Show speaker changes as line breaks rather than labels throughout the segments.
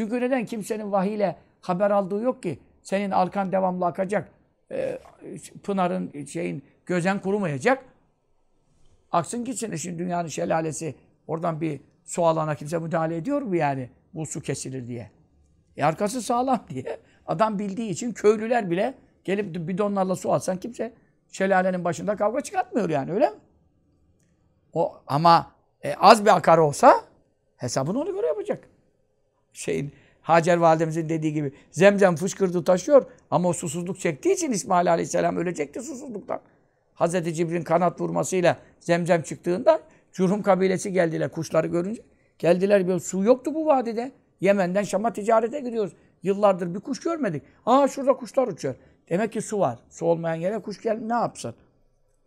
Çünkü neden? Kimsenin vahiyle haber aldığı yok ki. Senin alkan devamlı akacak. E, Pınar'ın şeyin gözen kurumayacak. Aksın gitsin. Şimdi dünyanın şelalesi oradan bir su alana kimse müdahale ediyor mu yani? Bu su kesilir diye. E arkası sağlam diye. Adam bildiği için köylüler bile gelip bidonlarla su alsan kimse şelalenin başında kavga çıkartmıyor yani öyle mi? O ama e, az bir akar olsa hesabını ona göre yapacak şeyin Hacer validemizin dediği gibi zemzem fışkırdı taşıyor ama o susuzluk çektiği için İsmail aleyhisselam ölecekti susuzluktan. Hazreti Cibril'in kanat vurmasıyla zemzem çıktığında Curhum kabilesi geldiler kuşları görünce. Geldiler bir su yoktu bu vadide. Yemen'den Şam'a ticarete gidiyoruz. Yıllardır bir kuş görmedik. Aa şurada kuşlar uçuyor. Demek ki su var. Su olmayan yere kuş gel ne yapsın?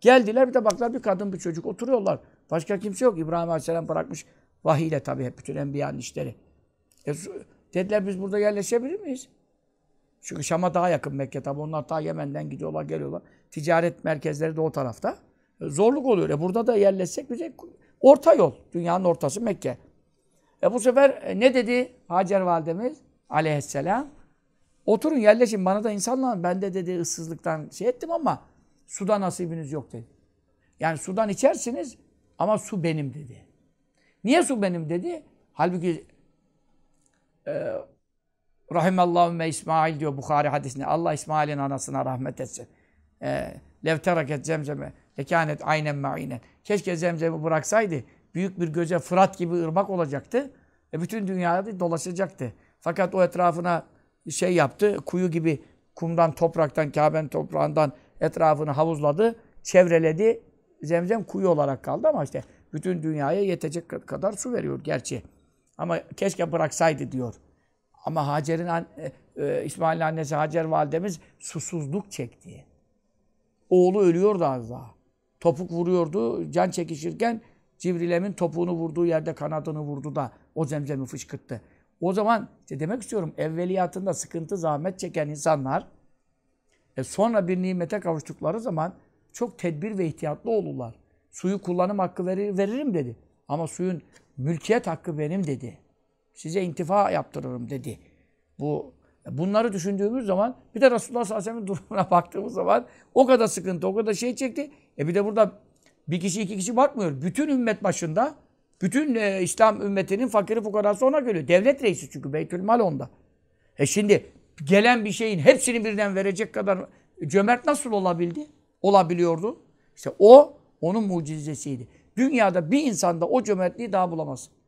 Geldiler bir de baklar bir kadın bir çocuk oturuyorlar. Başka kimse yok. İbrahim Aleyhisselam bırakmış vahiy tabii hep bütün enbiyanın işleri. E, dediler biz burada yerleşebilir miyiz? Çünkü Şam'a daha yakın Mekke tabi. Onlar daha Yemen'den gidiyorlar, geliyorlar. Ticaret merkezleri de o tarafta. E, zorluk oluyor. E, burada da yerleşsek bize orta yol. Dünyanın ortası Mekke. E bu sefer e, ne dedi Hacer validemiz aleyhisselam? Oturun yerleşin bana da insanlar ben de dedi ıssızlıktan şey ettim ama suda nasibiniz yok dedi. Yani sudan içersiniz ama su benim dedi. Niye su benim dedi? Halbuki e, Rahimallahu İsmail diyor Bukhari hadisinde. Allah İsmail'in anasına rahmet etsin. E, ee, Levteraket zemzeme lekanet aynen ma'inen. Keşke zemzemi bıraksaydı. Büyük bir göze Fırat gibi ırmak olacaktı. E, bütün dünyada dolaşacaktı. Fakat o etrafına şey yaptı. Kuyu gibi kumdan, topraktan, Kabe'nin toprağından etrafını havuzladı. Çevreledi. Zemzem kuyu olarak kaldı ama işte bütün dünyaya yetecek kadar su veriyor gerçi. Ama keşke bıraksaydı diyor. Ama Hacer'in e, e, İsmail'in annesi Hacer validemiz susuzluk çekti. Oğlu ölüyordu az daha. Topuk vuruyordu. Can çekişirken Cibrilem'in topuğunu vurduğu yerde kanadını vurdu da o zemzemi fışkırttı. O zaman işte demek istiyorum evveliyatında sıkıntı, zahmet çeken insanlar e, sonra bir nimete kavuştukları zaman çok tedbir ve ihtiyatlı olurlar. Suyu kullanım hakkı verir, veririm dedi. Ama suyun mülkiyet hakkı benim dedi. Size intifa yaptırırım dedi. Bu Bunları düşündüğümüz zaman bir de Resulullah sallallahu aleyhi ve sellem'in durumuna baktığımız zaman o kadar sıkıntı, o kadar şey çekti. E bir de burada bir kişi iki kişi bakmıyor. Bütün ümmet başında, bütün e, İslam ümmetinin fakiri fukarası ona geliyor. Devlet reisi çünkü beytül mal onda. E şimdi gelen bir şeyin hepsini birden verecek kadar cömert nasıl olabildi? Olabiliyordu. İşte o onun mucizesiydi. Dünyada bir insanda o cömertliği daha bulamazsın.